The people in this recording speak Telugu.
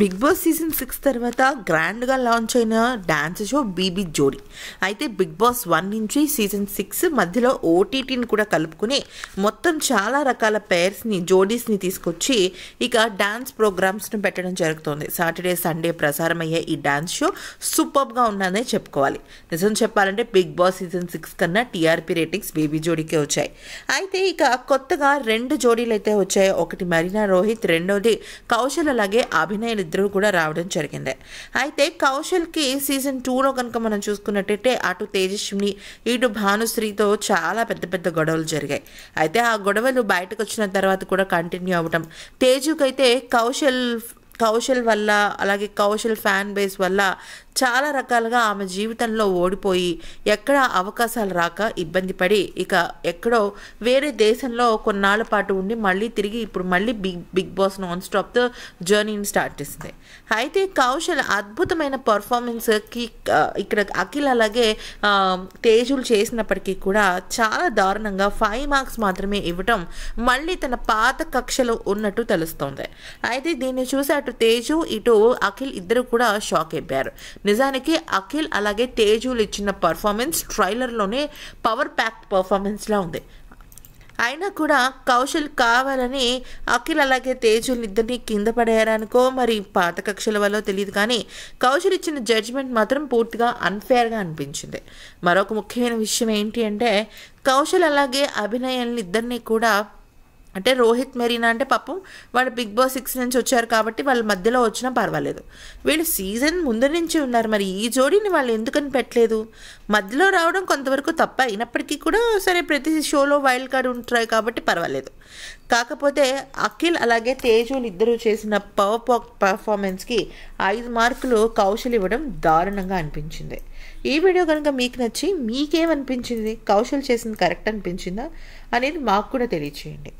బిగ్ బాస్ సీజన్ సిక్స్ తర్వాత గ్రాండ్గా లాంచ్ అయిన డ్యాన్స్ షో బీబీ జోడీ అయితే బిగ్ బాస్ వన్ నుంచి సీజన్ సిక్స్ మధ్యలో ఓటీటీని కూడా కలుపుకుని మొత్తం చాలా రకాల పేర్స్ని జోడీస్ని తీసుకొచ్చి ఇక డ్యాన్స్ ప్రోగ్రామ్స్ను పెట్టడం జరుగుతుంది సాటర్డే సండే ప్రసారం అయ్యే ఈ డ్యాన్స్ షో సూపర్గా ఉన్నదని చెప్పుకోవాలి నిజం చెప్పాలంటే బిగ్ బాస్ సీజన్ సిక్స్ కన్నా టీఆర్పీ రేటింగ్స్ బీబీ జోడీకే వచ్చాయి అయితే ఇక కొత్తగా రెండు జోడీలు అయితే వచ్చాయి ఒకటి మరీనా రోహిత్ రెండోది కౌశల్ అలాగే అభినయలు వీళ్ళిద్దరూ కూడా రావడం జరిగింది అయితే కౌశల్కి సీజన్ టూలో కనుక మనం చూసుకున్నట్టయితే అటు తేజస్విని ఇటు భానుశ్రీతో చాలా పెద్ద పెద్ద గొడవలు జరిగాయి అయితే ఆ గొడవలు బయటకు వచ్చిన తర్వాత కూడా కంటిన్యూ అవ్వటం తేజుకైతే కౌశల్ కౌశల్ వల్ల అలాగే కౌశల్ ఫ్యాన్ బేస్ వల్ల చాలా రకాలుగా ఆమె జీవితంలో ఓడిపోయి ఎక్కడ అవకాశాలు రాక ఇబ్బంది పడి ఇక ఎక్కడో వేరే దేశంలో కొన్నాళ్ళ పాటు ఉండి మళ్ళీ తిరిగి ఇప్పుడు మళ్ళీ బిగ్ బిగ్ బాస్ నాన్ స్టాప్తో జర్నీని స్టార్ట్ చేసింది అయితే కౌశల్ అద్భుతమైన పర్ఫార్మెన్స్కి ఇక్కడ అఖిల్ అలాగే తేజులు చేసినప్పటికీ కూడా చాలా దారుణంగా ఫైవ్ మార్క్స్ మాత్రమే ఇవ్వటం మళ్ళీ తన పాత కక్షలో ఉన్నట్టు తెలుస్తోంది అయితే దీన్ని చూసి అటు తేజు ఇటు అఖిల్ ఇద్దరు కూడా షాక్ అయిపోయారు నిజానికి అఖిల్ అలాగే తేజులు ఇచ్చిన పర్ఫార్మెన్స్ ట్రైలర్లోనే పవర్ ప్యాక్ పర్ఫార్మెన్స్లా ఉంది అయినా కూడా కౌశల్ కావాలని అఖిల్ అలాగే ఇద్దరిని కింద పడేయారనుకో మరి పాత కక్షల వల్ల తెలియదు కానీ కౌశల్ ఇచ్చిన జడ్జ్మెంట్ మాత్రం పూర్తిగా అన్ఫేర్గా అనిపించింది మరొక ముఖ్యమైన విషయం ఏంటి అంటే కౌశల్ అలాగే అభినయాలను ఇద్దరినీ కూడా అంటే రోహిత్ మెరీనా అంటే పాపం వాళ్ళు బిగ్ బాస్ సిక్స్ నుంచి వచ్చారు కాబట్టి వాళ్ళ మధ్యలో వచ్చినా పర్వాలేదు వీళ్ళు సీజన్ ముందు నుంచి ఉన్నారు మరి ఈ జోడీని వాళ్ళు ఎందుకని పెట్టలేదు మధ్యలో రావడం కొంతవరకు తప్ప అయినప్పటికీ కూడా సరే ప్రతి షోలో వైల్డ్ కార్డ్ ఉంటారు కాబట్టి పర్వాలేదు కాకపోతే అఖిల్ అలాగే తేజులు ఇద్దరు చేసిన పవర్ పర్ఫార్మెన్స్కి ఐదు మార్కులు కౌశల్ ఇవ్వడం దారుణంగా అనిపించింది ఈ వీడియో కనుక మీకు నచ్చి మీకేమనిపించింది కౌశల్ చేసింది కరెక్ట్ అనిపించిందా అనేది మాకు కూడా తెలియచేయండి